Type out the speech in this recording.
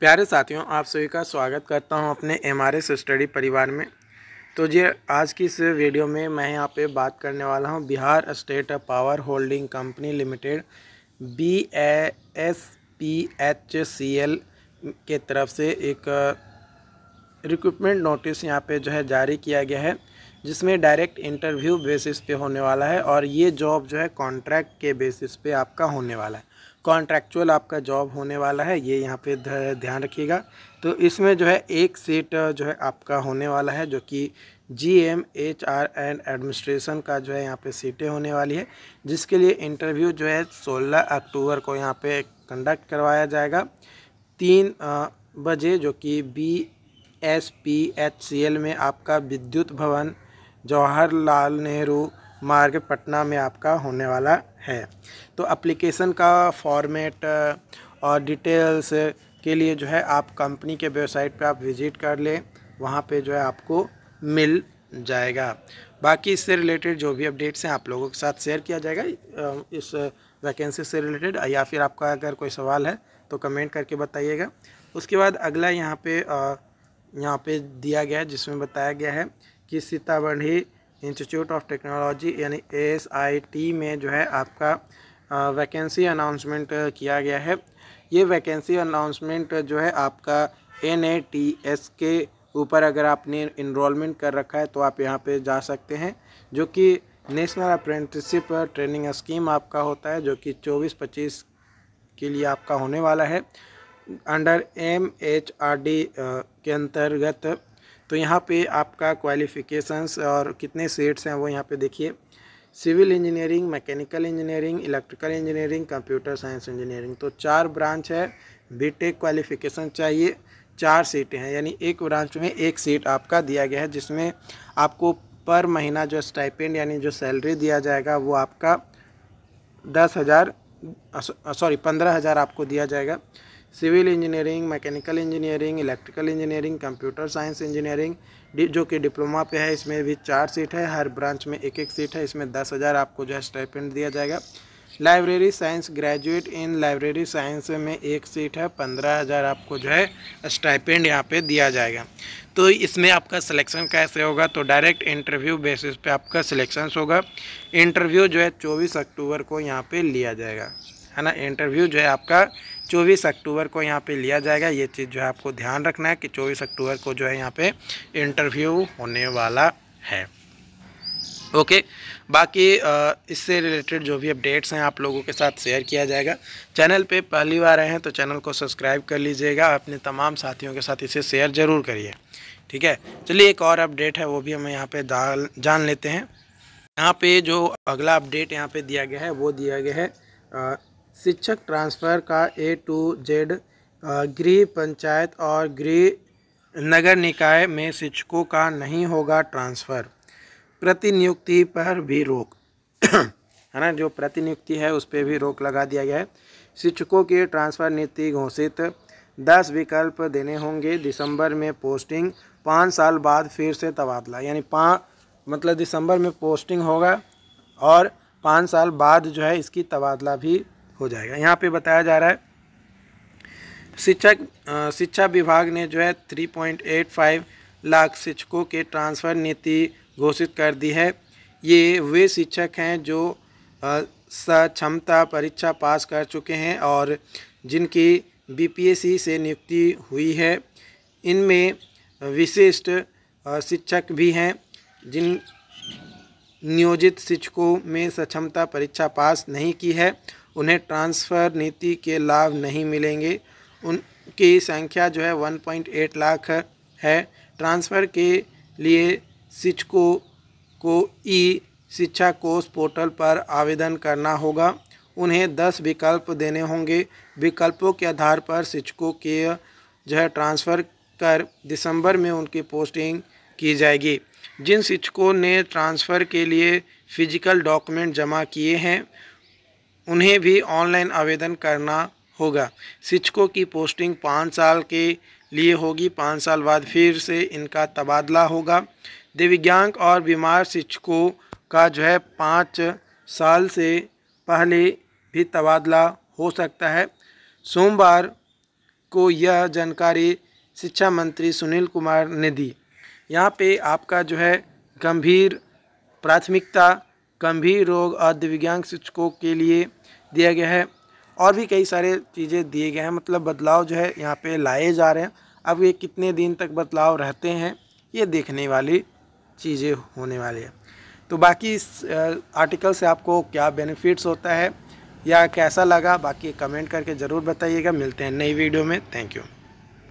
प्यारे साथियों आप सभी का स्वागत करता हूं अपने एम आर एस स्टडी परिवार में तो जी आज की इस वीडियो में मैं यहां पे बात करने वाला हूं Bihar state power holding company limited B S P H C L के तरफ से एक रिक्रूटमेंट नोटिस यहाँ पे जो है जारी किया गया है जिसमें डायरेक्ट इंटरव्यू बेसिस पे होने वाला है और ये जॉब जो है कॉन्ट्रैक्ट के बेसिस पे आपका होने वाला है कॉन्ट्रैक्चुअल आपका जॉब होने वाला है ये यहाँ पे ध्यान रखिएगा तो इसमें जो है एक सीट जो है आपका होने वाला है जो कि G M H R and administration का जो है यहाँ पे सीटें होने वाली है जिसके लिए इंटरव्यू जो है 16 अक्टूबर को यहाँ पे कंडक्ट करवाया जाएगा तीन बजे जो कि B S P H C L में आपका विद्युत भवन जवाहरलाल नेहरू मार्ग पटना में आपका होने वाला है तो अप्लीकेशन का फॉर्मेट और डिटेल्स के लिए जो है आप कंपनी के वेबसाइट पर आप विज़िट कर लें वहाँ पे जो है आपको मिल जाएगा बाकी इससे रिलेटेड जो भी अपडेट्स हैं आप लोगों के साथ शेयर किया जाएगा इस वैकेंसी से रिलेटेड या फिर आपका अगर कोई सवाल है तो कमेंट करके बताइएगा उसके बाद अगला यहाँ पे यहाँ पे दिया गया है जिसमें बताया गया है कि सीतामढ़ी इंस्टीट्यूट ऑफ टेक्नोलॉजी यानी एएसआईटी में जो है आपका वैकेंसी अनाउंसमेंट किया गया है ये वैकेंसी अनाउंसमेंट जो है आपका एन ए टी एस के ऊपर अगर आपने इनरोलमेंट कर रखा है तो आप यहाँ पे जा सकते हैं जो कि नेशनल अप्रेंटिसशिप ट्रेनिंग स्कीम आपका होता है जो कि 24-25 के लिए आपका होने वाला है under M H R D के अंतर्गत तो यहाँ पे आपका क्वालिफ़िकेशंस और कितने सीट्स हैं वो यहाँ पे देखिए civil engineering mechanical engineering electrical engineering computer science engineering तो चार ब्रांच है बीटेक क्वालिफ़िकेशन चाहिए चार सीटें हैं यानी एक ब्रांच में एक सीट आपका दिया गया है जिसमें आपको पर महीना जो स्टाइपेंड यानी जो सैलरी दिया जाएगा वो आपका दस हज़ार सॉरी पंद्रह हज़ार आपको दिया जाएगा civil engineering mechanical engineering electrical engineering computer science engineering जो कि डिप्लोमा पे है इसमें भी चार सीट है हर ब्रांच में एक एक सीट है इसमें दस हज़ार आपको जो है स्टाइपेंड दिया जाएगा library science graduate in library science में एक सीट है पंद्रह हज़ार आपको जो है स्टाइपेंड यहाँ पे दिया जाएगा तो इसमें आपका सिलेक्शन कैसे होगा तो डायरेक्ट इंटरव्यू बेसिस पे आपका सिलेक्शन होगा इंटरव्यू जो है चौबीस अक्टूबर को यहाँ पे लिया जाएगा है ना इंटरव्यू जो है आपका 24 अक्टूबर को यहाँ पे लिया जाएगा ये चीज़ जो है आपको ध्यान रखना है कि 24 अक्टूबर को जो है यहाँ पे इंटरव्यू होने वाला है ओके बाकी इससे रिलेटेड जो भी अपडेट्स हैं आप लोगों के साथ शेयर किया जाएगा चैनल पे पहली बार आए हैं तो चैनल को सब्सक्राइब कर लीजिएगा अपने तमाम साथियों के साथ इसे शेयर ज़रूर करिए ठीक है चलिए एक और अपडेट है वो भी हम यहाँ पर जान लेते हैं यहाँ पे जो अगला अपडेट यहाँ पे दिया गया है वो दिया गया है शिक्षक ट्रांसफ़र का ए टू जेड गृह पंचायत और गृह नगर निकाय में शिक्षकों का नहीं होगा ट्रांसफ़र प्रतिनियुक्ति पर भी रोक है ना जो प्रतिनियुक्ति है उस पर भी रोक लगा दिया गया है शिक्षकों की ट्रांसफ़र नीति घोषित दस विकल्प देने होंगे दिसंबर में पोस्टिंग पाँच साल बाद फिर से तबादला यानी पाँच मतलब दिसंबर में पोस्टिंग होगा और पाँच साल बाद जो है इसकी तबादला भी हो जाएगा यहाँ पे बताया जा रहा है शिक्षक शिक्षा विभाग ने जो है 3.85 लाख शिक्षकों के ट्रांसफ़र नीति घोषित कर दी है ये वे शिक्षक हैं जो सक्षमता परीक्षा पास कर चुके हैं और जिनकी बीपीएससी से नियुक्ति हुई है इनमें विशिष्ट शिक्षक भी हैं जिन नियोजित शिक्षकों में सक्षमता परीक्षा पास नहीं की है उन्हें ट्रांसफ़र नीति के लाभ नहीं मिलेंगे उनकी संख्या जो है 1.8 लाख है ट्रांसफ़र के लिए शिक्षकों को ई शिक्षा कोर्स पोर्टल पर आवेदन करना होगा उन्हें दस विकल्प देने होंगे विकल्पों के आधार पर शिक्षकों के जो है ट्रांसफ़र कर दिसंबर में उनकी पोस्टिंग की जाएगी जिन शिक्षकों ने ट्रांसफ़र के लिए फिजिकल डॉक्यूमेंट जमा किए हैं उन्हें भी ऑनलाइन आवेदन करना होगा शिक्षकों की पोस्टिंग पाँच साल के लिए होगी पाँच साल बाद फिर से इनका तबादला होगा दिव्यांग और बीमार शिक्षकों का जो है पाँच साल से पहले भी तबादला हो सकता है सोमवार को यह जानकारी शिक्षा मंत्री सुनील कुमार ने दी यहाँ पे आपका जो है गंभीर प्राथमिकता गंभीर रोग और दिव्यांग शिक्षकों के लिए दिया गया है और भी कई सारे चीज़ें दिए गए हैं मतलब बदलाव जो है यहाँ पे लाए जा रहे हैं अब ये कितने दिन तक बदलाव रहते हैं ये देखने वाली चीज़ें होने वाली है तो बाकी इस आर्टिकल से आपको क्या बेनिफिट्स होता है या कैसा लगा बाकी कमेंट करके ज़रूर बताइएगा मिलते हैं नई वीडियो में थैंक यू